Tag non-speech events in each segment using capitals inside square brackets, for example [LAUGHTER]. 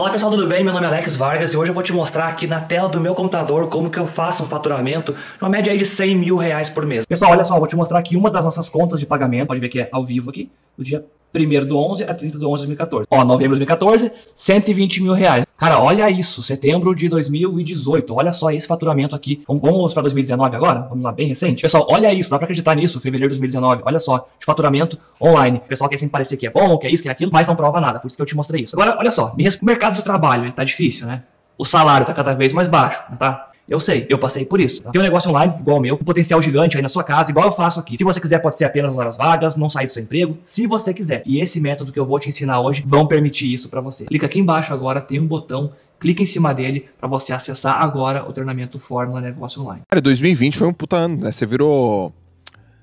Olá pessoal, tudo bem? Meu nome é Alex Vargas e hoje eu vou te mostrar aqui na tela do meu computador como que eu faço um faturamento numa média aí de 100 mil reais por mês. Pessoal, olha só, eu vou te mostrar aqui uma das nossas contas de pagamento, pode ver que é ao vivo aqui, do dia 1 do 11 a 30 do 11 de 2014. Ó, novembro de 2014, 120 mil reais. Cara, olha isso, setembro de 2018. Olha só esse faturamento aqui. Vamos, vamos para 2019 agora? Vamos lá, bem recente. Pessoal, olha isso, dá para acreditar nisso, fevereiro de 2019. Olha só, de faturamento online. O pessoal quer sempre parecer que é bom, que é isso, que é aquilo, mas não prova nada. Por isso que eu te mostrei isso. Agora, olha só, o mercado de trabalho, ele tá difícil, né? O salário tá cada vez mais baixo, não tá? Eu sei, eu passei por isso. Tá? Tem um negócio online, igual o meu, com potencial gigante aí na sua casa, igual eu faço aqui. Se você quiser, pode ser apenas horas vagas, não sair do seu emprego, se você quiser. E esse método que eu vou te ensinar hoje vão permitir isso para você. Clica aqui embaixo agora, tem um botão clica em cima dele para você acessar agora o treinamento Fórmula Negócio Online. Cara, 2020 foi um puta ano, né? Você virou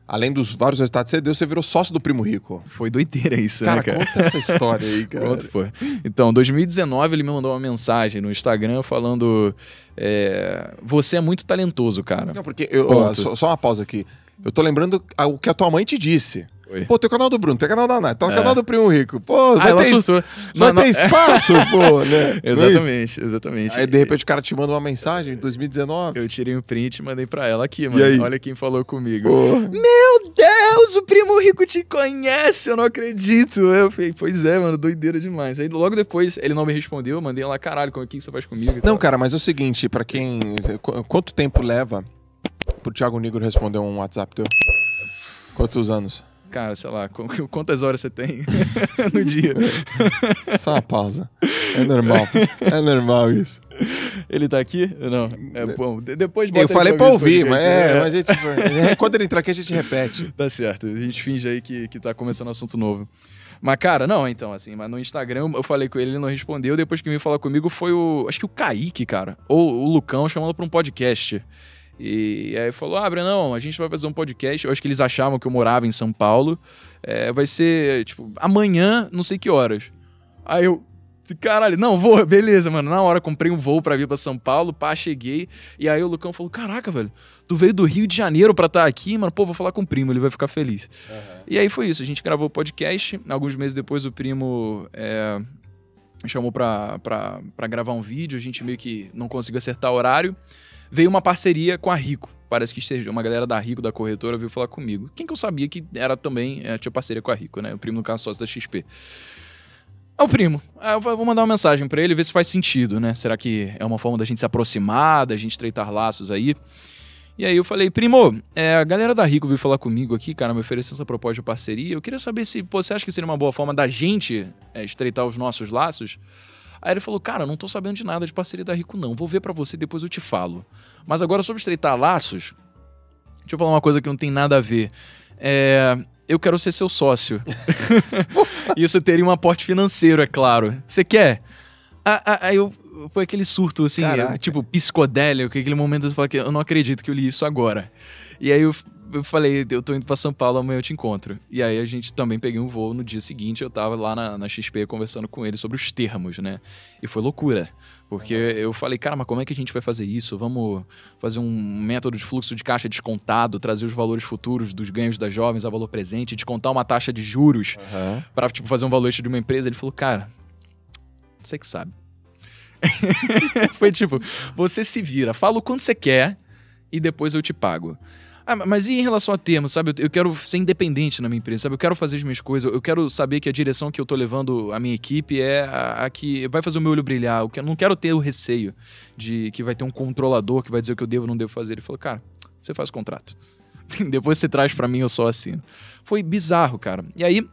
Além dos vários resultados que você deu, você virou sócio do Primo Rico. Foi doideira isso, né, cara, né, cara? conta essa história aí, [LAUGHS] cara. Pronto, foi. Então, 2019 ele me mandou uma mensagem no Instagram falando... É, você é muito talentoso, cara. Não, porque... Eu, ó, só, só uma pausa aqui. Eu tô lembrando o que a tua mãe te disse. Oi. Pô, tem o canal do Bruno, tem o canal da Nath, tem o é. canal do Primo Rico. Pô, ah, vai, ter, es... não, vai não... ter é. espaço, pô, [LAUGHS] né? É exatamente, é exatamente. Aí, de repente, o cara te manda uma mensagem em 2019. Eu tirei um print e mandei pra ela aqui, mano. Olha quem falou comigo. Pô. Meu Deus, o Primo Rico te conhece, eu não acredito. Eu falei, pois é, mano, doideira demais. Aí, logo depois, ele não me respondeu, eu mandei lá, caralho, como é que você faz comigo? Não, cara, mas é o seguinte, pra quem... Quanto tempo leva pro Thiago Nigro responder um WhatsApp teu? Quantos anos? Cara, sei lá, quantas horas você tem [LAUGHS] no dia? É, só uma pausa. É normal. É normal isso. Ele tá aqui? Não. É, bom, depois Eu falei pra ouvir, mas, é, né? mas a gente, né? quando ele entrar aqui, a gente repete. Tá certo. A gente finge aí que, que tá começando um assunto novo. Mas, cara, não, então, assim, mas no Instagram eu falei com ele, ele não respondeu. Depois que veio falar comigo foi o. Acho que o Kaique, cara. Ou o Lucão chamando pra um podcast. E aí falou: Ah, Brenão, a gente vai fazer um podcast. Eu acho que eles achavam que eu morava em São Paulo. É, vai ser, tipo, amanhã, não sei que horas. Aí eu. Caralho, não, vou, beleza, mano. Na hora comprei um voo para vir para São Paulo, pá, cheguei. E aí o Lucão falou: Caraca, velho, tu veio do Rio de Janeiro pra estar tá aqui, mano. Pô, vou falar com o primo, ele vai ficar feliz. Uhum. E aí foi isso, a gente gravou o podcast. Alguns meses depois o primo é, chamou pra, pra, pra gravar um vídeo, a gente meio que não conseguiu acertar horário veio uma parceria com a Rico. Parece que esteja uma galera da Rico, da corretora, veio falar comigo. Quem que eu sabia que era também, é, tinha parceria com a Rico, né? O primo, no caso, sócio da XP. É o primo. É, eu vou mandar uma mensagem para ele, ver se faz sentido, né? Será que é uma forma da gente se aproximar, da gente estreitar laços aí? E aí eu falei, primo, é, a galera da Rico veio falar comigo aqui, cara, me ofereceu essa proposta de parceria. Eu queria saber se pô, você acha que seria uma boa forma da gente é, estreitar os nossos laços? Aí ele falou: Cara, não tô sabendo de nada de parceria da Rico, não. Vou ver para você depois eu te falo. Mas agora sobre estreitar laços, deixa eu falar uma coisa que não tem nada a ver. É, eu quero ser seu sócio. [LAUGHS] Isso teria um aporte financeiro, é claro. Você quer? Aí ah, ah, eu. Foi aquele surto, assim, Caraca. tipo, psicodélico, aquele momento de eu que eu não acredito que eu li isso agora. E aí eu eu falei, eu tô indo pra São Paulo, amanhã eu te encontro. E aí a gente também peguei um voo no dia seguinte, eu tava lá na, na XP conversando com ele sobre os termos, né? E foi loucura. Porque eu falei, cara, mas como é que a gente vai fazer isso? Vamos fazer um método de fluxo de caixa descontado, trazer os valores futuros dos ganhos das jovens a valor presente, descontar uma taxa de juros uhum. para tipo, fazer um extra de uma empresa. Ele falou, cara, você que sabe. [LAUGHS] Foi tipo, você se vira, fala o quanto você quer e depois eu te pago. Ah, mas e em relação a termos, sabe? Eu, quero ser independente na minha empresa, sabe? Eu quero fazer as minhas coisas, eu quero saber que a direção que eu tô levando a minha equipe é a, a que vai fazer o meu olho brilhar. Eu não quero ter o receio de que vai ter um controlador que vai dizer o que eu devo ou não devo fazer. Ele falou, cara, você faz o contrato. [LAUGHS] Depois você traz para mim, eu só assino. Foi bizarro, cara. E aí,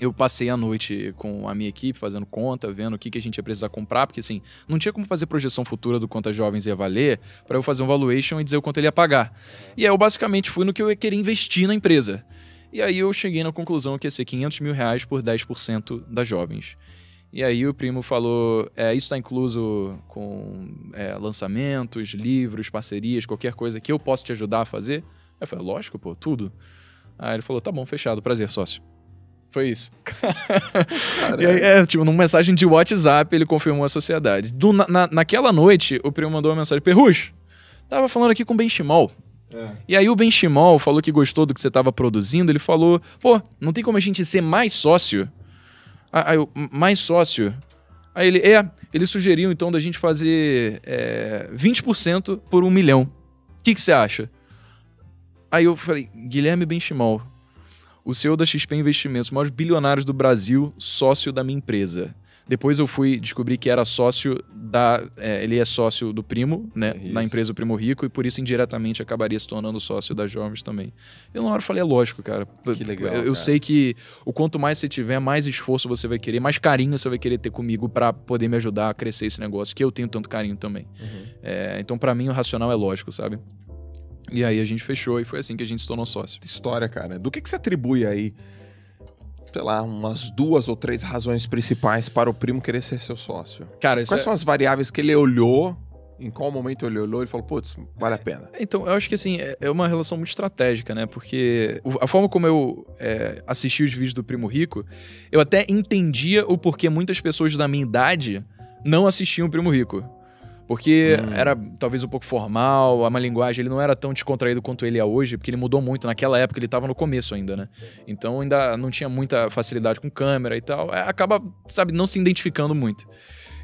eu passei a noite com a minha equipe fazendo conta, vendo o que, que a gente ia precisar comprar, porque assim, não tinha como fazer projeção futura do quanto a jovens ia valer para eu fazer um valuation e dizer o quanto ele ia pagar. E aí eu basicamente fui no que eu queria investir na empresa. E aí eu cheguei na conclusão que ia ser 500 mil reais por 10% das jovens. E aí o primo falou, é, isso está incluso com é, lançamentos, livros, parcerias, qualquer coisa que eu possa te ajudar a fazer? Eu falei, lógico, pô, tudo. Aí ele falou, tá bom, fechado, prazer, sócio. Foi isso. e aí, é, tipo, numa mensagem de WhatsApp, ele confirmou a sociedade. Do, na, naquela noite, o primo mandou uma mensagem: Perrucho, tava falando aqui com o Benchimol. É. E aí o Benchimol falou que gostou do que você tava produzindo. Ele falou: pô, não tem como a gente ser mais sócio? Aí eu, mais sócio? Aí ele, é, ele sugeriu então da gente fazer é, 20% por um milhão. O que, que você acha? Aí eu falei, Guilherme Benchimol, o CEO da XP Investimentos, maior bilionário do Brasil, sócio da minha empresa. Depois eu fui descobrir que era sócio da. É, ele é sócio do primo, né? É isso. Na empresa do Primo Rico, e por isso indiretamente acabaria se tornando sócio da Jovens também. Eu na hora falei, é lógico, cara. Que legal. Eu, eu cara. sei que o quanto mais você tiver, mais esforço você vai querer, mais carinho você vai querer ter comigo para poder me ajudar a crescer esse negócio, que eu tenho tanto carinho também. Uhum. É, então, para mim, o racional é lógico, sabe? E aí a gente fechou e foi assim que a gente se tornou sócio. História, cara. Do que, que você atribui aí, sei lá, umas duas ou três razões principais para o primo querer ser seu sócio? Cara, Quais é... são as variáveis que ele olhou em qual momento ele olhou e falou, putz, vale a é, pena? Então, eu acho que assim, é, é uma relação muito estratégica, né? Porque a forma como eu é, assisti os vídeos do Primo Rico, eu até entendia o porquê muitas pessoas da minha idade não assistiam o Primo Rico. Porque hum. era talvez um pouco formal, uma linguagem, ele não era tão descontraído quanto ele é hoje, porque ele mudou muito. Naquela época ele estava no começo ainda, né? Então ainda não tinha muita facilidade com câmera e tal. É, acaba, sabe, não se identificando muito.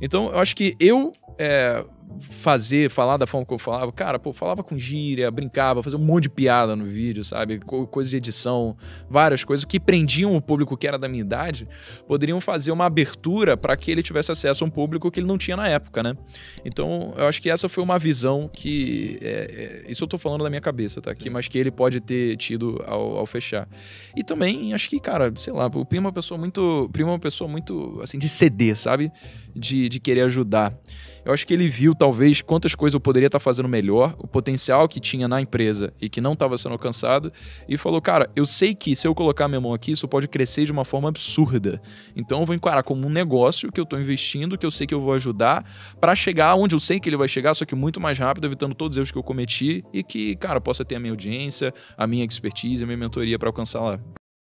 Então eu acho que eu é, fazer, falar da forma que eu falava. Cara, pô, falava com gíria, brincava, fazia um monte de piada no vídeo, sabe? Co coisas de edição, várias coisas que prendiam o público que era da minha idade, poderiam fazer uma abertura para que ele tivesse acesso a um público que ele não tinha na época, né? Então, eu acho que essa foi uma visão que. É, é, isso eu tô falando da minha cabeça, tá? Aqui, mas que ele pode ter tido ao, ao fechar. E também, acho que, cara, sei lá, o Primo é uma pessoa muito. Primo é uma pessoa muito, assim, de ceder, sabe? De, de querer ajudar. Eu acho que ele viu, talvez talvez quantas coisas eu poderia estar tá fazendo melhor, o potencial que tinha na empresa e que não estava sendo alcançado, e falou: cara, eu sei que se eu colocar minha mão aqui, isso pode crescer de uma forma absurda. Então eu vou encarar como um negócio que eu estou investindo, que eu sei que eu vou ajudar, para chegar onde eu sei que ele vai chegar, só que muito mais rápido, evitando todos os erros que eu cometi e que, cara, possa ter a minha audiência, a minha expertise, a minha mentoria para alcançar lá.